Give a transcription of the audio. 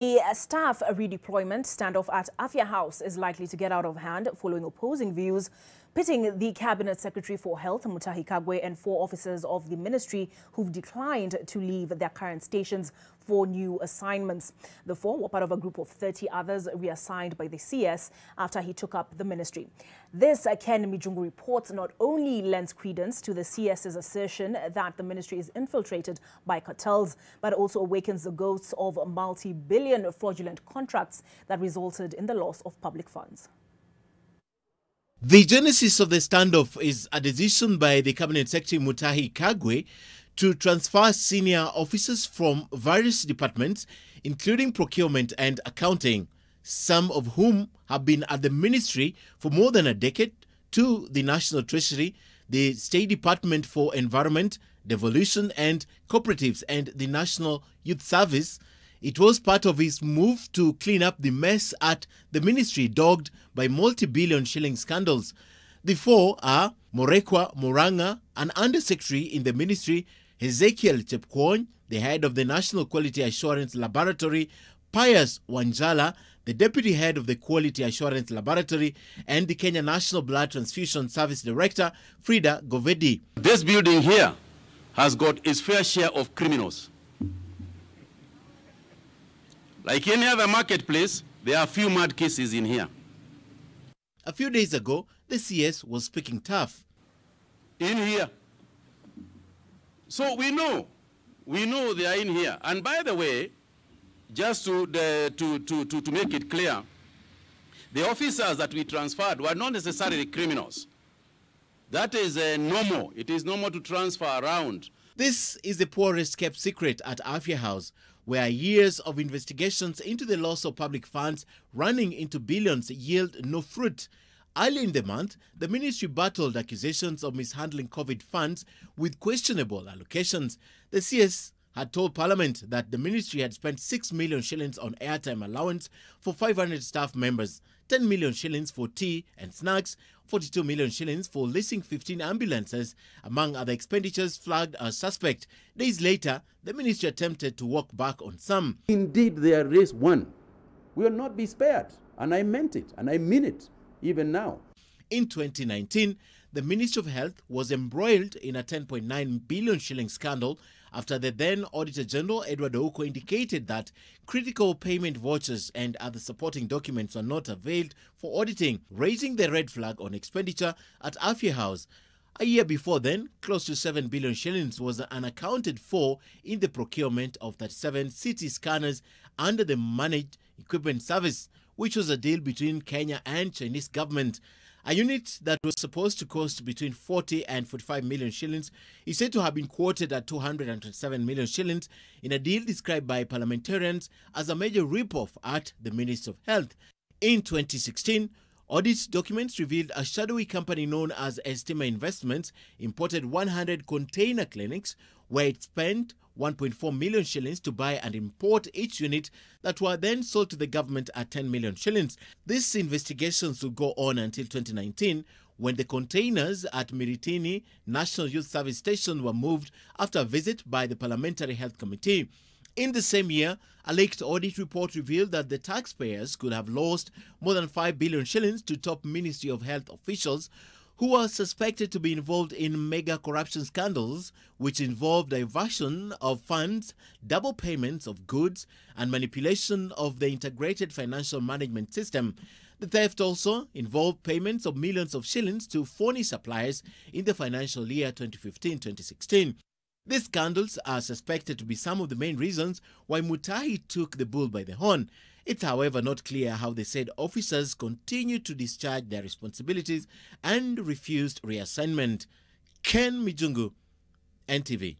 The staff redeployment standoff at Afia House is likely to get out of hand following opposing views pitting the Cabinet Secretary for Health, Mutahi Kagwe, and four officers of the ministry who've declined to leave their current stations for new assignments. The four were part of a group of 30 others reassigned by the CS after he took up the ministry. This, Ken Mijungu reports, not only lends credence to the CS's assertion that the ministry is infiltrated by cartels, but also awakens the ghosts of multi-billion fraudulent contracts that resulted in the loss of public funds. The genesis of the standoff is a decision by the Cabinet Secretary Mutahi Kagwe to transfer senior officers from various departments, including procurement and accounting, some of whom have been at the ministry for more than a decade, to the National Treasury, the State Department for Environment, Devolution and Cooperatives, and the National Youth Service it was part of his move to clean up the mess at the ministry dogged by multi-billion shilling scandals. The four are Morekwa Moranga, an undersecretary in the ministry, Ezekiel Chepkwony, the head of the National Quality Assurance Laboratory, Pius Wanjala, the deputy head of the Quality Assurance Laboratory, and the Kenya National Blood Transfusion Service Director, Frida Govedi. This building here has got its fair share of criminals. Like any other marketplace, there are a few mad cases in here. A few days ago, the CS was speaking tough. In here. So we know, we know they are in here. And by the way, just to, the, to, to, to, to make it clear, the officers that we transferred were not necessarily criminals. That is uh, normal. It is normal to transfer around this is the poorest kept secret at Afia House, where years of investigations into the loss of public funds running into billions yield no fruit. Early in the month, the ministry battled accusations of mishandling COVID funds with questionable allocations. The CS had told Parliament that the ministry had spent 6 million shillings on airtime allowance for 500 staff members. 10 million shillings for tea and snacks, 42 million shillings for leasing 15 ambulances, among other expenditures flagged as suspect. Days later, the ministry attempted to walk back on some. Indeed, there is one. We will not be spared. And I meant it, and I mean it, even now. In 2019, the Ministry of Health was embroiled in a 10.9 billion shilling scandal after the then Auditor General Edward Ouko indicated that critical payment vouchers and other supporting documents were not availed for auditing, raising the red flag on expenditure at Afia House. A year before then, close to 7 billion shillings was unaccounted for in the procurement of 37 city scanners under the Managed Equipment Service, which was a deal between Kenya and Chinese government. A unit that was supposed to cost between 40 and 45 million shillings is said to have been quoted at 227 million shillings in a deal described by parliamentarians as a major rip-off at the Ministry of Health. In 2016, Audit documents revealed a shadowy company known as Estima Investments imported 100 container clinics where it spent 1.4 million shillings to buy and import each unit that were then sold to the government at 10 million shillings. These investigations will go on until 2019 when the containers at Miritini National Youth Service Station were moved after a visit by the Parliamentary Health Committee. In the same year, a leaked audit report revealed that the taxpayers could have lost more than 5 billion shillings to top Ministry of Health officials who are suspected to be involved in mega corruption scandals which involve diversion of funds, double payments of goods, and manipulation of the integrated financial management system. The theft also involved payments of millions of shillings to phony suppliers in the financial year 2015 2016. These scandals are suspected to be some of the main reasons why Mutahi took the bull by the horn. It's however not clear how the said officers continued to discharge their responsibilities and refused reassignment. Ken Mijungu, NTV.